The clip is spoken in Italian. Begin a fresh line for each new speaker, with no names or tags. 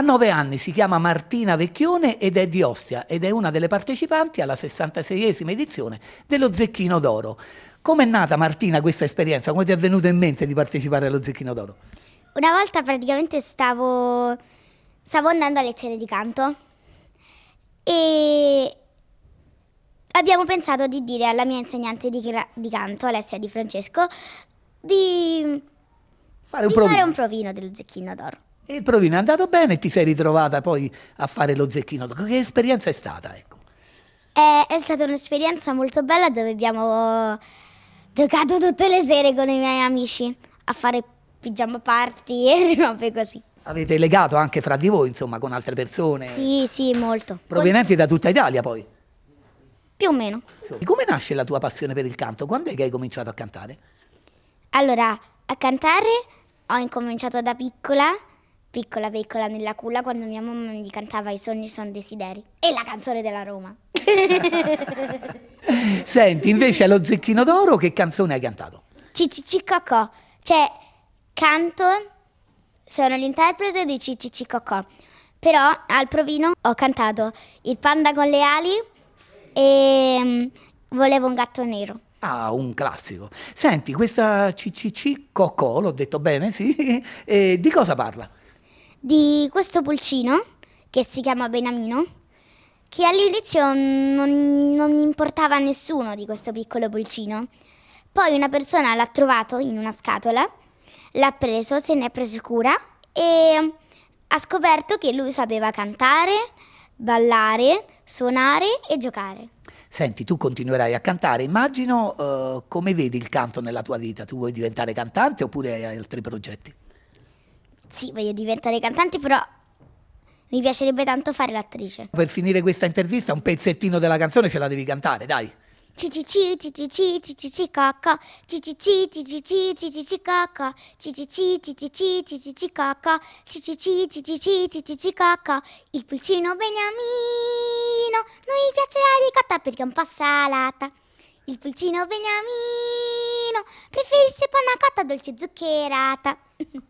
Ha nove anni si chiama Martina Vecchione ed è di Ostia ed è una delle partecipanti alla 66esima edizione dello Zecchino d'Oro. Come è nata Martina questa esperienza? Come ti è venuto in mente di partecipare allo Zecchino d'Oro?
Una volta praticamente stavo, stavo andando a lezione di canto e abbiamo pensato di dire alla mia insegnante di, di canto, Alessia Di Francesco, di fare un, di provino. Fare un provino dello Zecchino d'Oro. E
il provino è andato bene e ti sei ritrovata poi a fare lo zecchino. Che esperienza è stata? Ecco?
È, eh, è stata un'esperienza molto bella dove abbiamo giocato tutte le sere con i miei amici a fare pigiama party e robe così. Avete
legato anche fra di voi, insomma, con altre persone?
Sì, sì, molto.
Provenienti da tutta Italia poi? Più o meno. Come nasce la tua passione per il canto? Quando è che hai cominciato a cantare?
Allora, a cantare ho incominciato da piccola piccola piccola nella culla quando mia mamma mi cantava I sogni sono desideri e la canzone della Roma.
Senti, invece allo Zecchino d'Oro che canzone hai cantato?
Cicicicocò, cioè canto, sono l'interprete di Cicicicocò, però al provino ho cantato Il panda con le ali e mm, Volevo un gatto nero.
Ah, un classico. Senti, questa CCC Cocò, l'ho detto bene, sì, e eh, di cosa parla?
di questo pulcino che si chiama Benamino, che all'inizio non, non importava a nessuno di questo piccolo pulcino. Poi una persona l'ha trovato in una scatola, l'ha preso, se ne è preso cura e ha scoperto che lui sapeva cantare, ballare, suonare e giocare.
Senti, tu continuerai a cantare, immagino eh, come vedi il canto nella tua vita, tu vuoi diventare cantante oppure hai altri progetti?
Sì, voglio diventare cantante, però mi piacerebbe tanto fare l'attrice.
Per finire questa intervista, un pezzettino della canzone ce la devi cantare, dai.
Ci ci ci ci ci ci ci ci ci cocco, ci ci ci cocco, ci ci ci cocco, ci ci ci cocco, il pulcino beniamino, non gli piace la ricotta perché è un po' salata. Il pulcino beniamino preferisce panna cotta dolce zuccherata.